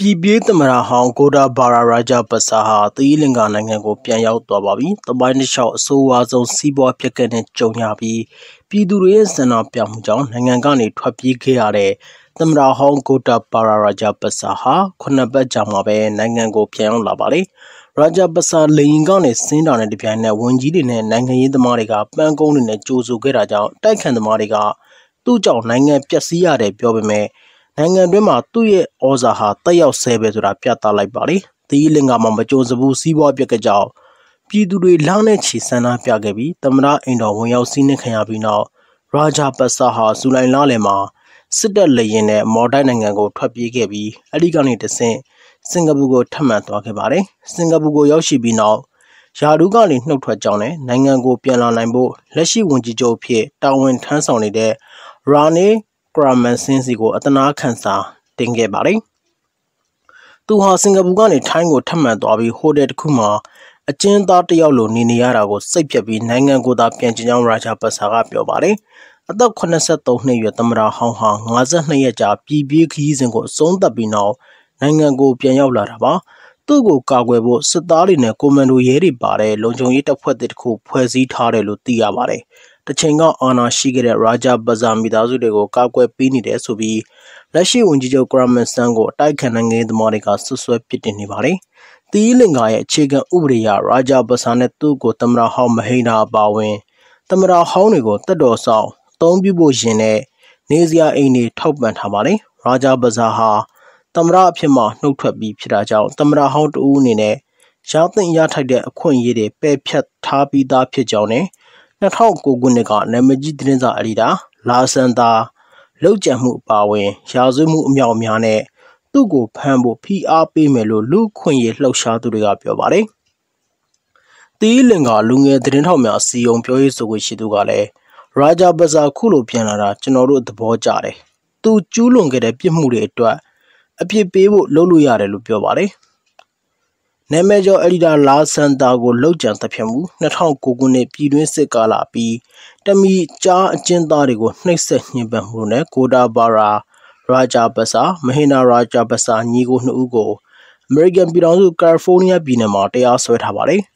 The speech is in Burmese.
ပြည်ပြေးသမရာဟောင်းကိုဒါဘာရာရာဂျပဆာဟာသီလင်္ကာနိုင်ငံကိုပြန်ရောက်သွားပါပြီ။တပိုင်းတစ်လျှောက်အဆိုးအဝါဆုံးစီးပွားပြက်ကနဲ့ကြုံရပြီးပြည်သူတွေရဲ့စံတော်ပြမှုကြောင့်နိုင်ငံကနေထွက်ပြေးခဲ့ရတဲ့သမရာဟောင်းကိုဒါဘာရာရာဂျပဆာဟာခုနှစ်ပတ်ကြာမှပဲနိုင်ငံကိုပြန်ရောက်လာပါလေ။ရာဂျပဆာလေရင်ကနေစင်းတာနဲ့တပြိုင်နက်ဝန်ကြီးတွေနဲ့နိုင်ငံရေးသမားတွေကပန်းကုန်းတွေနဲ့ကြိုးဆူခဲ့တာကြောင့်တိုက်ခန့်သမားတွေကသူ့ကြောင့်နိုင်ငံပျက်စီးရတယ်ပြောပေမဲ့နိုင်ငံတွင်းမှာသူ့ရဲ့ဩဇာဟာတက်ရောက်ဆဲပဲဆိုတာပြသလိုက်ပါလေ။သီးလင်္ကာမှာမကြုံစဘူးစီးပွားပြက်ကကြောင်းပြည်သူတွေလောင်းနဲ့ချီဆန္ဒပြခဲ့ပြီးသမရအိမ်တော်ဝင်ရောက်စီးနှင်ခံရပြီးနောက်ရာဂျာပတ်ဆာဟာဇူလိုင်လလယ်မှာစစ်တပ်လေရင်နဲ့မော်တိုင်းနိုင်ငံကို ထွက်ပြေးခဲ့ပြီးအဲဒီကနေတဆင့်စင်ကာပူကိုထပ်မံသွားခဲ့ပါတယ်။စင်ကာပူကိုရောက်ရှိပြီးနောက်ယာဒူးကနေနှုတ်ထွက်ကြောင်းနဲ့နိုင်ငံကို ပြန်လာနိုင်ဖို့လက်ရှိဝန်ကြီးချုပ်ဖြစ်တာဝန်ထမ်းဆောင်နေတဲ့ရာနီကရာမန်ဆင်းစီကိုအတနာခံစာ တင်ခဲ့ပါတယ်။သူဟာစင်ကာပူကနေထိုင်းကိုထပ်မံသွားပြီးဟိုတယ်တစ်ခုမှာအကျဉ်းသားတစ်ယောက်လိုနေနေရတာကိုစိတ်ပြက်ပြီးနိုင်ငံကိုသာပြန်ကျင်ကြောင်းရာဂျာပဆာကပြောပါတယ်။အသက်83နှစ်အရွယ်သမရာဟောင်းဟာ52ရက်ကြာပြည်ပြေးခရီးစဉ်ကိုအဆုံးသတ်ပြီးနောက်နိုင်ငံကို ပြန်ရောက်လာတာပါ။သူ့ကိုကာကွယ်ဖို့စစ်သားတွေနဲ့ကွန်မန်ဒိုရဲတွေပါတဲ့လုံခြုံရေးတပ်ဖွဲ့တစ်ခုဖွဲ့စည်းထားတယ်လို့သိရပါတယ်။တချိန်ကအာဏာရှိခဲ့တဲ့ရာဂျာဘဇာမိသားစုတွေကိုကာကွယ်ပေးနေတယ်ဆိုပြီးလက်ရှိဝန်ကြီးချုပ်ကရမန်ဆန်ကိုအတိုက်ခံနိုင်ငံသမားတွေကဆွဆွဲပစ်တင်နေပါတယ်။တီးလင်္ကာရဲ့အခြေခံဥပဒေအရရာဂျာဘဇာနဲ့သူ့ကို သမရဟောင်းမဟိနာအပါဝင် သမရဟောင်းတွေကိုတတ်တော်ဆောင်အသုံးပြုဖို့ရင်နဲ့နေစရာအိမ်တွေထောက်ပံ့ထားပါတယ်။ရာဂျာဘဇာဟာသမရအဖြစ်မှနှုတ်ထွက်ပြီးဖြစ်တာကြောင့်သမရဟောင်းတူအနေနဲ့ရှားသိမ့်ရထိုက်တဲ့အခွင့်အရေးတွေပယ်ဖြတ်ထားပြီးသားဖြစ်ကြောင်းနဲ့2009ခုနှစ်ကနာမည်ကြီးသတင်းစာအယ်ဒီတာလာဆန်တာလောက်ကျန်မှုအပါအဝင် ရာဇဝတ်မှုအမြောက်အများနဲ့သူ့ကိုဖမ်းဖို့ဖိအားပေးမယ်လို့လူခွင့်ရလှုပ်ရှားသူတွေကပြောပါတယ်။တီးလင်ကလူငယ်သတင်းထောက်များအစည်းအရုံးပြောရေးဆိုခွင့်ရှိသူကလည်းရာဂျာဘဇာခုလိုပြန်လာတာကျွန်တော်တို့သဘောကျတယ်။သူကျူးလွန်ခဲ့တဲ့ပြစ်မှုတွေအတွက်အပြစ်ပေးဖို့လုပ်လို့ရတယ်လို့ပြောပါတယ်။နာမည်ကျော်အက်ဒီတာလာဆန်တာကိုလှုပ်ကြံတပ်ဖြတ်မှု2009ခုနှစ်ပြည်တွင်းစစ်ကာလပြီးတမီကြားအကျဉ်းသားတွေကိုနှိပ်စက်ညှဉ်းပန်းမှုနဲ့ကိုဒါဘာရာရာဂျာပဆာမဟင်နာရာဂျာပဆာညီကိုနှစ်ဦးကိုအမေရိကန်ပြည်ထောင်စုကယ်လီဖိုးနီးယားပြည်နယ်မှာတရားစွဲထားပါတယ်။